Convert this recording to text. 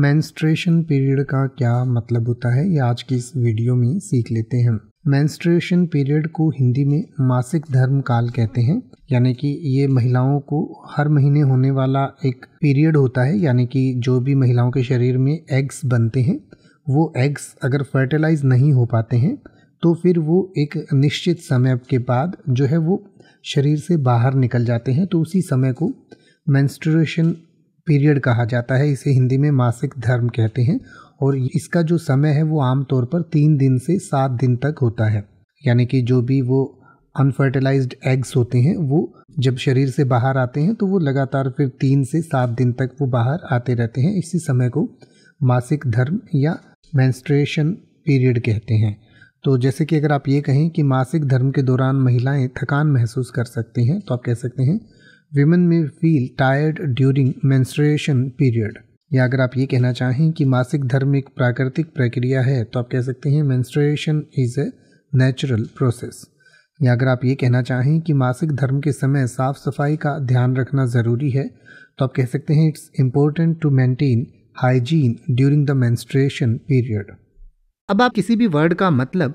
menstruation period का क्या मतलब होता है ये आज की इस वीडियो में सीख लेते हैं मैंस्ट्रेशन पीरियड को हिंदी में मासिक धर्म काल कहते हैं यानी कि ये महिलाओं को हर महीने होने वाला एक पीरियड होता है यानी कि जो भी महिलाओं के शरीर में एग्स बनते हैं वो एग्स अगर फर्टिलाइज नहीं हो पाते हैं तो फिर वो एक निश्चित समय के बाद जो है वो शरीर से बाहर निकल जाते हैं तो उसी समय को मैंस्ट्रेशन पीरियड कहा जाता है इसे हिंदी में मासिक धर्म कहते हैं और इसका जो समय है वो आमतौर पर तीन दिन से सात दिन तक होता है यानी कि जो भी वो अनफर्टिलाइज एग्स होते हैं वो जब शरीर से बाहर आते हैं तो वो लगातार फिर तीन से सात दिन तक वो बाहर आते रहते हैं इसी समय को मासिक धर्म या मैंस्ट्रेशन पीरियड कहते हैं तो जैसे कि अगर आप ये कहें कि मासिक धर्म के दौरान महिलाएं थकान महसूस कर सकती हैं तो आप कह सकते हैं विमेन में feel tired during menstruation period या अगर आप ये कहना चाहें कि मासिक धर्म एक प्राकृतिक प्रक्रिया है तो आप कह सकते हैं menstruation is a natural process या अगर आप ये कहना चाहें कि मासिक धर्म के समय साफ सफाई का ध्यान रखना ज़रूरी है तो आप कह सकते हैं it's important to maintain hygiene during the menstruation period अब आप किसी भी वर्ड का मतलब